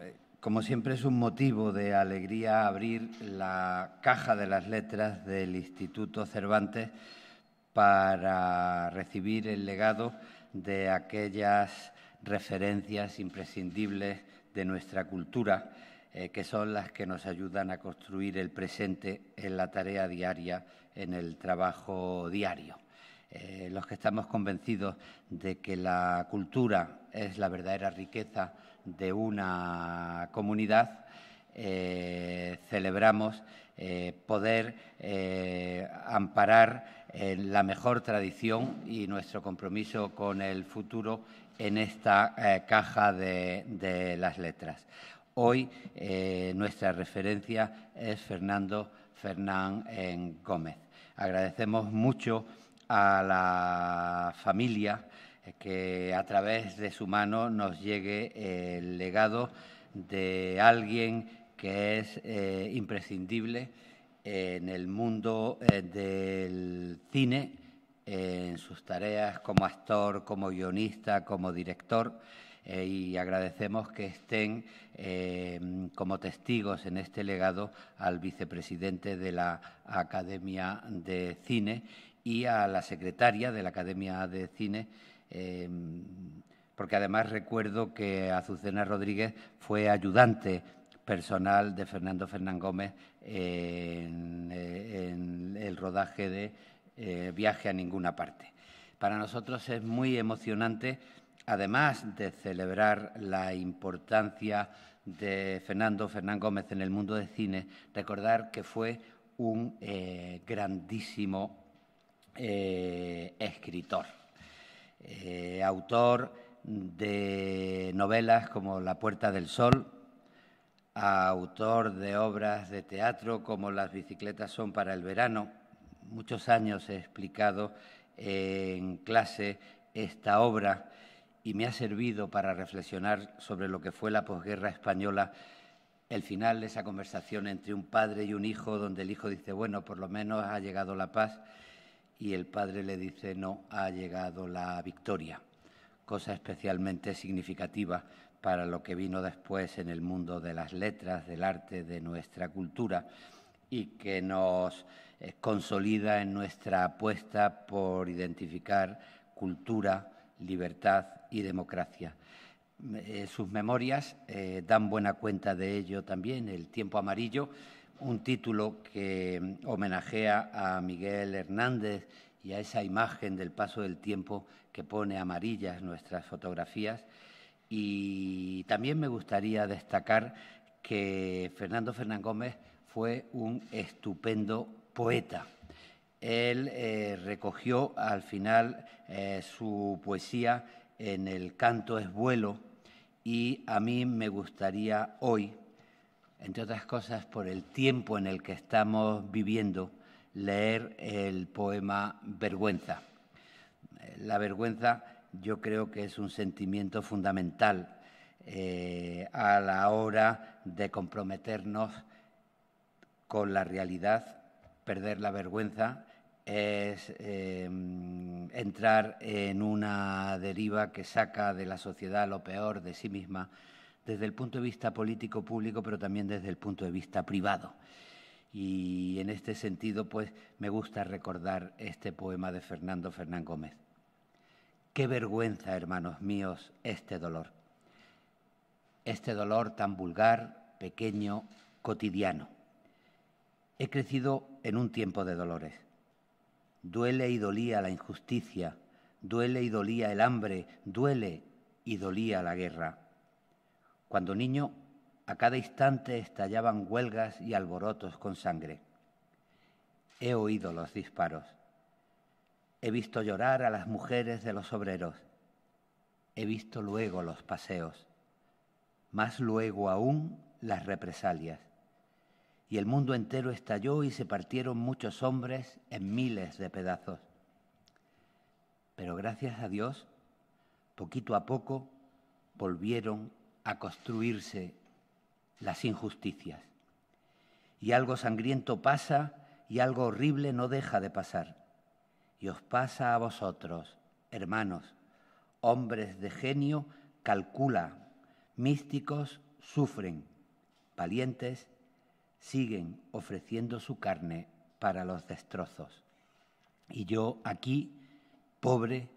Eh, como siempre es un motivo de alegría abrir la caja de las letras del Instituto Cervantes para recibir el legado de aquellas referencias imprescindibles de nuestra cultura, eh, que son las que nos ayudan a construir el presente en la tarea diaria, en el trabajo diario. Eh, los que estamos convencidos de que la cultura es la verdadera riqueza de una comunidad, eh, celebramos eh, poder amparar la mejor tradición y nuestro compromiso con el futuro en esta caja de, de, las letras. Hoy nuestra referencia es Fernando Fernán Gómez. Agradecemos mucho a la familia eh, que a través de su mano nos llegue el legado de alguien que es eh, imprescindible en el mundo eh, del cine, en sus tareas como actor, como guionista, como director, y agradecemos que estén em, como testigos en este legado al vicepresidente de la Academia de Cine y a la secretaria de la Academia de Cine, em, porque además recuerdo que Azucena Rodríguez fue ayudante personal de Fernando Fernán Gómez en, eh, el rodaje de eh, Viaje a ninguna parte. Para nosotros es muy emocionante, además de celebrar la importancia de Fernando Fernán Gómez en el mundo del cine, recordar que fue un eh, grandísimo eh, escritor, eh, autor de novelas como La Puerta del Sol, autor de obras de teatro como Las bicicletas son para el verano. Muchos años he explicado en clase esta obra y me ha servido para reflexionar sobre lo que fue la posguerra española el final de esa conversación entre un padre y un hijo, donde el hijo dice, bueno, por lo menos ha llegado la paz, y el padre le dice no, ha llegado la victoria, cosa especialmente significativa para lo que vino después en el mundo de las letras, del arte, de nuestra cultura y que nos eh, consolida en nuestra apuesta por identificar cultura, libertad y democracia. Eh, sus memorias eh, dan buena cuenta de ello también. El tiempo amarillo un título que homenajea a Miguel Hernández y a esa imagen del paso del tiempo que pone amarillas nuestras fotografías. Y también me gustaría destacar que Fernando Fernán Gómez fue un estupendo poeta. Él eh, recogió al final eh, su poesía en el canto es vuelo y a mí me gustaría hoy entre otras cosas por el tiempo en el que estamos viviendo, leer el poema Vergüenza. La vergüenza yo creo que es un sentimiento fundamental eh, a la hora de comprometernos con la realidad. Perder la vergüenza es em, entrar en una deriva que saca de la sociedad lo peor de sí misma desde el punto de vista político público, pero también desde el punto de vista privado. Y en este sentido, pues me gusta recordar este poema de Fernando Fernán Gómez. Qué vergüenza, hermanos míos, este dolor. Este dolor tan vulgar, pequeño, cotidiano. He crecido en un tiempo de dolores. Duele y dolía la injusticia, duele y dolía el hambre, duele y dolía la guerra cuando niño, a cada instante estallaban huelgas y alborotos con sangre. He oído los disparos. He visto llorar a las mujeres de los obreros. He visto luego los paseos. Más luego aún las represalias. Y el mundo entero estalló y se partieron muchos hombres en miles de pedazos. Pero gracias a Dios, poquito a poco volvieron a construirse las injusticias. Y algo sangriento pasa y algo horrible no deja de pasar. Y os pasa a vosotros, hermanos, hombres de genio, calcula, místicos, sufren, valientes, siguen ofreciendo su carne para los destrozos. Y yo aquí, pobre,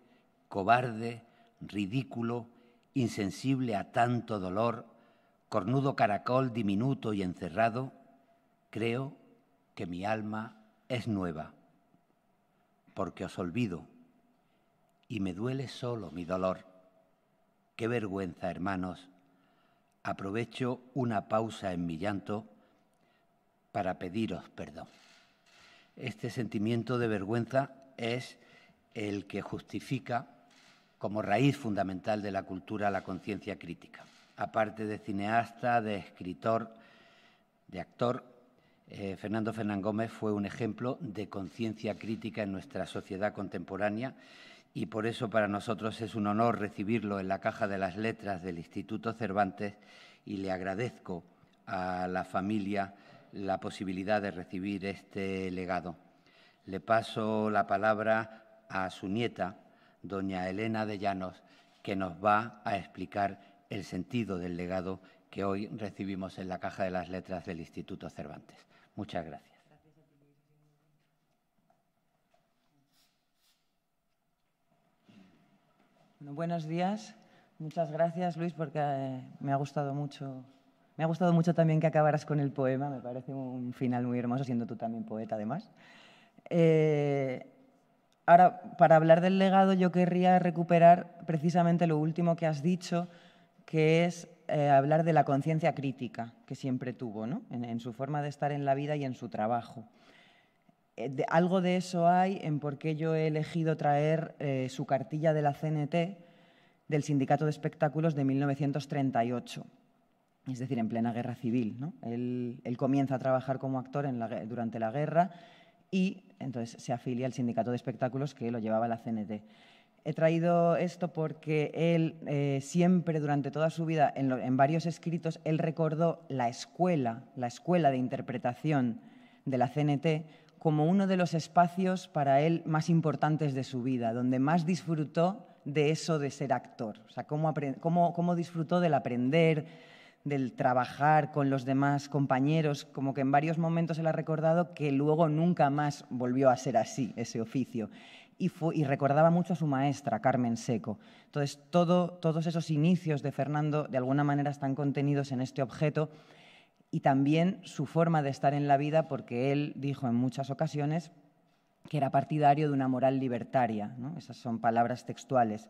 cobarde, ridículo, insensible a tanto dolor, cornudo caracol diminuto y encerrado, creo que mi alma es nueva, porque os olvido y me duele solo mi dolor. Qué vergüenza, hermanos. Aprovecho una pausa en mi llanto para pediros perdón. Este sentimiento de vergüenza es el que justifica como raíz fundamental de la cultura la conciencia crítica. Aparte de cineasta, de escritor, de actor, eh, Fernando Fernán Gómez fue un ejemplo de conciencia crítica en nuestra sociedad contemporánea y por eso para nosotros es un honor recibirlo en la Caja de las Letras del Instituto Cervantes y le agradezco a la familia la posibilidad de recibir este legado. Le paso la palabra a su nieta, doña Elena de Llanos, que nos va a explicar el sentido del legado que hoy recibimos en la Caja de las Letras del Instituto Cervantes. Muchas gracias. buenos días. Muchas gracias, Luis, porque eh, me ha gustado mucho. Me ha gustado mucho también que acabaras con el poema. Me parece un final muy hermoso, siendo tú también poeta, además. Eh, Ahora, para hablar del legado, yo querría recuperar precisamente lo último que has dicho, que es eh, hablar de la conciencia crítica que siempre tuvo, ¿no? en, su forma de estar en la vida y en su trabajo. Eh, algo de eso hay en por qué yo he elegido traer eh, su cartilla de la CNT del Sindicato de Espectáculos de 1938, es decir, en plena guerra civil. Él, comienza a trabajar como actor en durante la guerra y entonces se afilia al sindicato de espectáculos que lo llevaba la CNT. He traído esto porque él eh, siempre, durante toda su vida, en, varios escritos, él recordó la escuela, la escuela de interpretación de la CNT, como uno de los espacios para él más importantes de su vida, donde más disfrutó de eso de ser actor. O sea, cómo, cómo, cómo disfrutó del aprender, del trabajar con los demás compañeros, como que en varios momentos él ha recordado que luego nunca más volvió a ser así ese oficio. Y, recordaba mucho a su maestra, Carmen Seco. Entonces, todos esos inicios de Fernando de alguna manera están contenidos en este objeto y también su forma de estar en la vida, porque él dijo en muchas ocasiones que era partidario de una moral libertaria, esas son palabras textuales,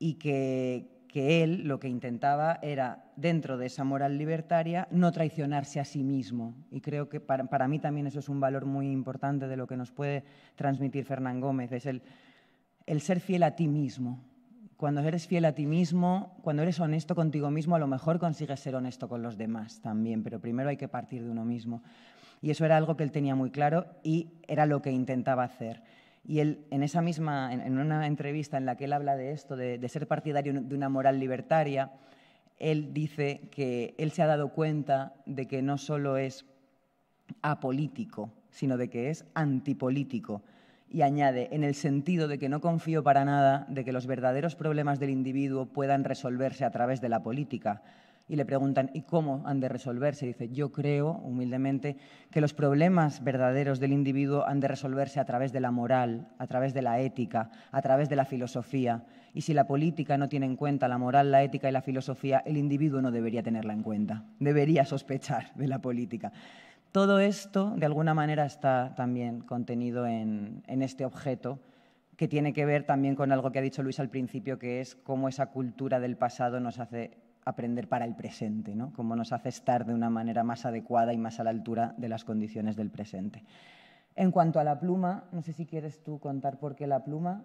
y que, que él lo que intentaba era, dentro de esa moral libertaria, no traicionarse a sí mismo. Y creo que para, mí también eso es un valor muy importante de lo que nos puede transmitir Fernán Gómez, es el ser fiel a ti mismo. Cuando eres fiel a ti mismo, cuando eres honesto contigo mismo, a lo mejor consigues ser honesto con los demás también, pero primero hay que partir de uno mismo. Y eso era algo que él tenía muy claro y era lo que intentaba hacer. Y él, en esa misma, una entrevista en la que él habla de esto, de, de ser partidario de una moral libertaria, él dice que él se ha dado cuenta de que no solo es apolítico, sino de que es antipolítico. Y añade, en el sentido de que no confío para nada de que los verdaderos problemas del individuo puedan resolverse a través de la política, y le preguntan ¿y cómo han de resolverse? Dice, yo creo, humildemente, que los problemas verdaderos del individuo han de resolverse a través de la moral, a través de la ética, a través de la filosofía. Y si la política no tiene en cuenta la moral, la ética y la filosofía, el individuo no debería tenerla en cuenta, debería sospechar de la política. Todo esto, de alguna manera, está también contenido en, en este objeto que tiene que ver también con algo que ha dicho Luis al principio, que es cómo esa cultura del pasado nos hace aprender para el presente, ¿no? cómo nos hace estar de una manera más adecuada y más a la altura de las condiciones del presente. En cuanto a la pluma, no sé si quieres tú contar por qué la pluma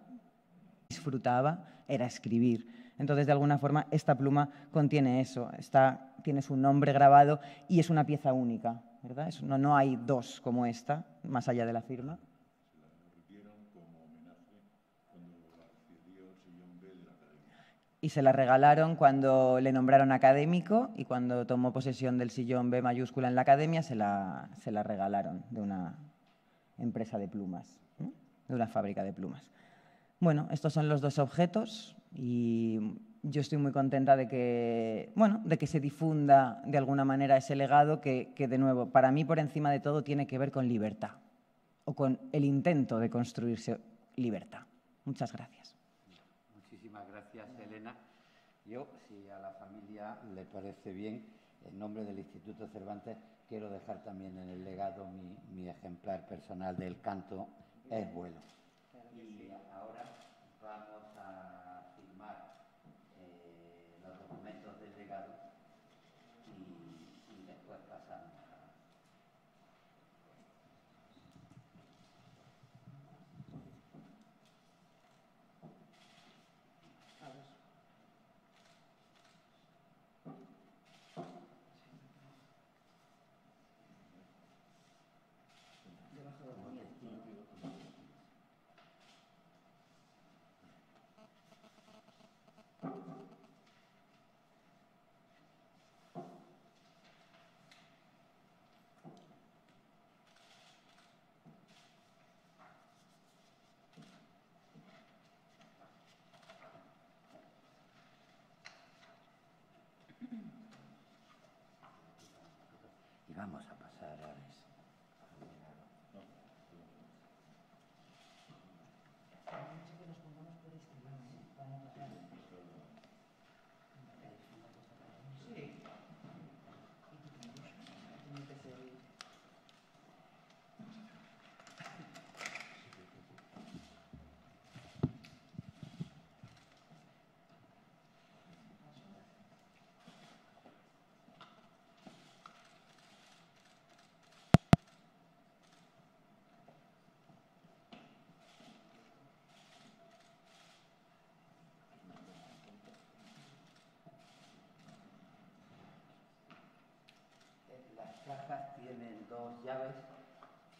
disfrutaba era escribir. Entonces, de alguna forma, esta pluma contiene eso, está, tiene su nombre grabado y es una pieza única, ¿verdad? No, no hay dos como esta, más allá de la firma. y se la regalaron cuando le nombraron académico y cuando tomó posesión del sillón B mayúscula en la academia se la, se la regalaron de una empresa de plumas, de una fábrica de plumas. Bueno, estos son los dos objetos y yo estoy muy contenta de que, bueno, de que se difunda de alguna manera ese legado que, de nuevo, para mí por encima de todo tiene que ver con libertad o con el intento de construirse libertad. Muchas gracias. Yo, si a la familia le parece bien, en nombre del Instituto Cervantes, quiero dejar también en el legado mi, ejemplar personal del canto Es vuelo. Y ahora vamos a firmar eh, los documentos del legado. vamos a pasar a tienen dos llaves,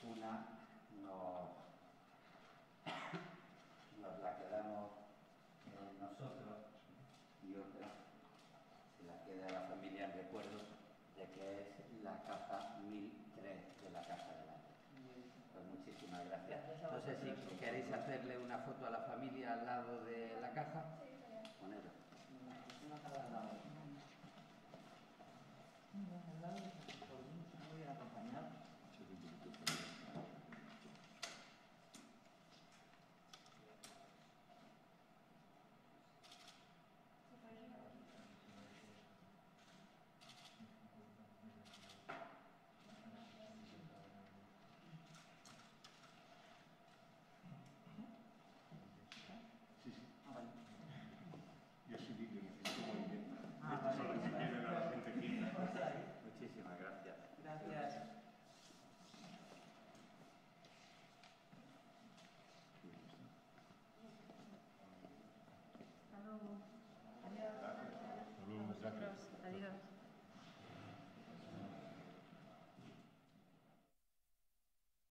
una nos, la quedamos eh, nosotros y otra se la queda a la familia en recuerdo de que es la casa 1003 de la Casa de la Pues muchísimas gracias. No sé si queréis hacerle una foto a la